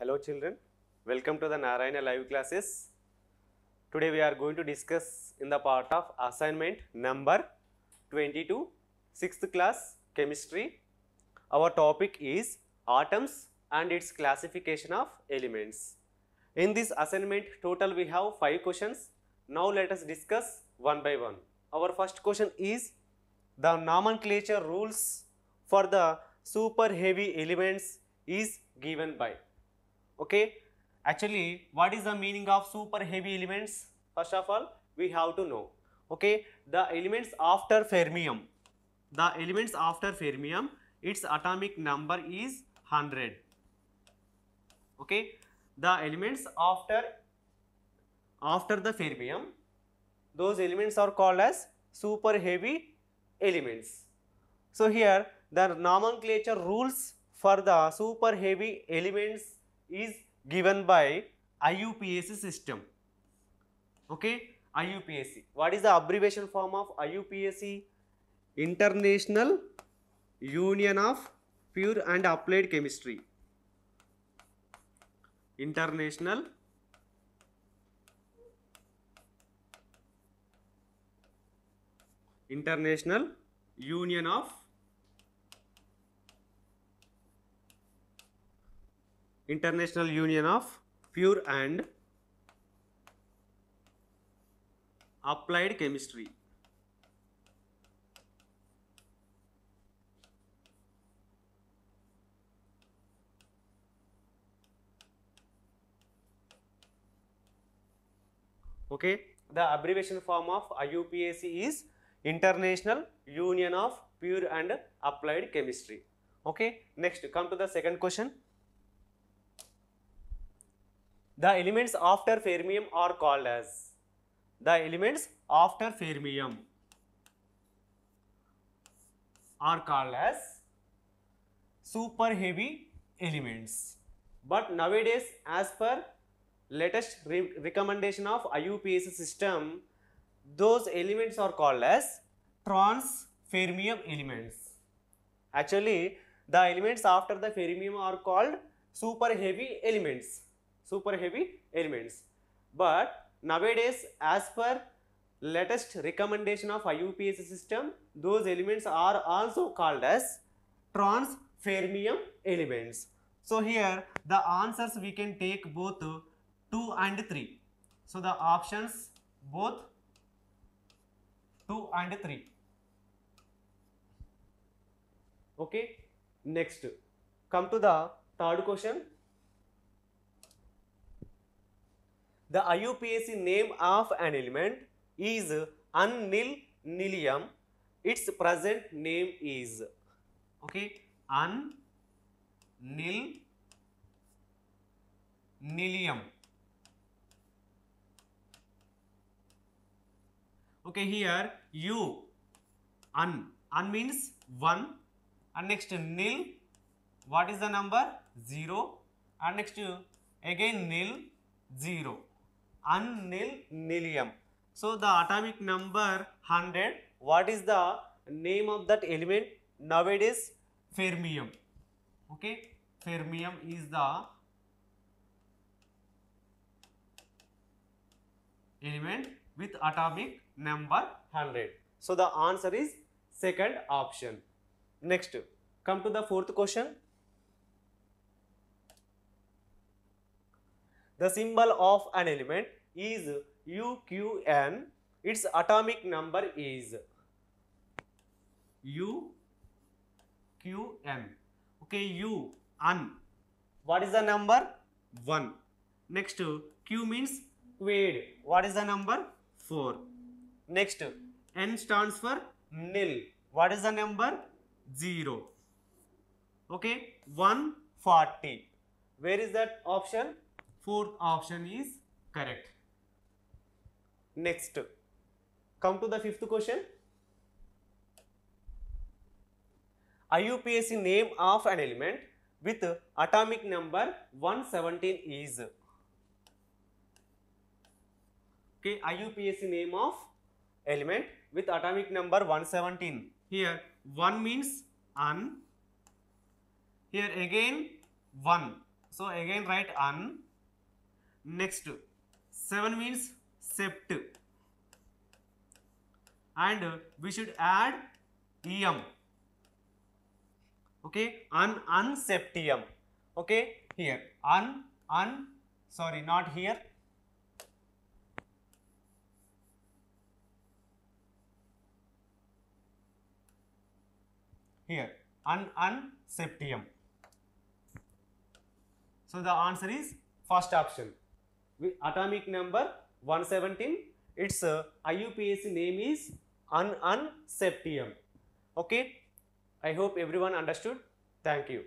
Hello children, welcome to the Narayana live classes. Today we are going to discuss in the part of assignment number 22, 6th class chemistry. Our topic is atoms and its classification of elements. In this assignment total we have 5 questions. Now let us discuss one by one. Our first question is the nomenclature rules for the super heavy elements is given by okay actually what is the meaning of super heavy elements first of all we have to know okay the elements after fermium the elements after fermium its atomic number is 100 okay the elements after after the fermium those elements are called as super heavy elements so here the nomenclature rules for the super heavy elements is given by IUPAC system. Okay, IUPAC. What is the abbreviation form of IUPAC? International Union of Pure and Applied Chemistry. International International Union of International Union of Pure and Applied Chemistry. Okay, the abbreviation form of IUPAC is International Union of Pure and Applied Chemistry. Okay, next come to the second question. The elements after fermium are called as the elements after fermium are called as super heavy elements. But nowadays as per latest re recommendation of IUPAC system, those elements are called as trans fermium elements. Actually, the elements after the fermium are called super heavy elements super heavy elements. But nowadays as per latest recommendation of IUPAC system, those elements are also called as transfermium elements. So here the answers we can take both 2 and 3. So the options both 2 and 3. Okay. Next, come to the third question. the IUPAC name of an element is unnil nilium. Its present name is okay unnil nilium. Okay, here U un un means one and next nil what is the number 0 and next again nil 0 unnil nilium. So the atomic number 100, what is the name of that element? Now it is fermium, okay. Fermium is the element with atomic number 100. So the answer is second option. Next, come to the fourth question. The symbol of an element is UQN. Its atomic number is UQN. Okay, U, un. What is the number? 1. Next, Q means quaid. What is the number? 4. Next, N stands for nil. What is the number? 0. Okay, 140. Where is that option? Fourth option is correct. Next, come to the fifth question. IUPAC name of an element with atomic number 117 is. Okay, IUPAC name of element with atomic number 117. Here 1 means un, here again 1. So, again write un Next, 7 means sept and we should add em okay un unseptium okay here un un sorry not here here un unseptium so the answer is first option atomic number 117 its uh, IUPAC name is un unseptium okay i hope everyone understood thank you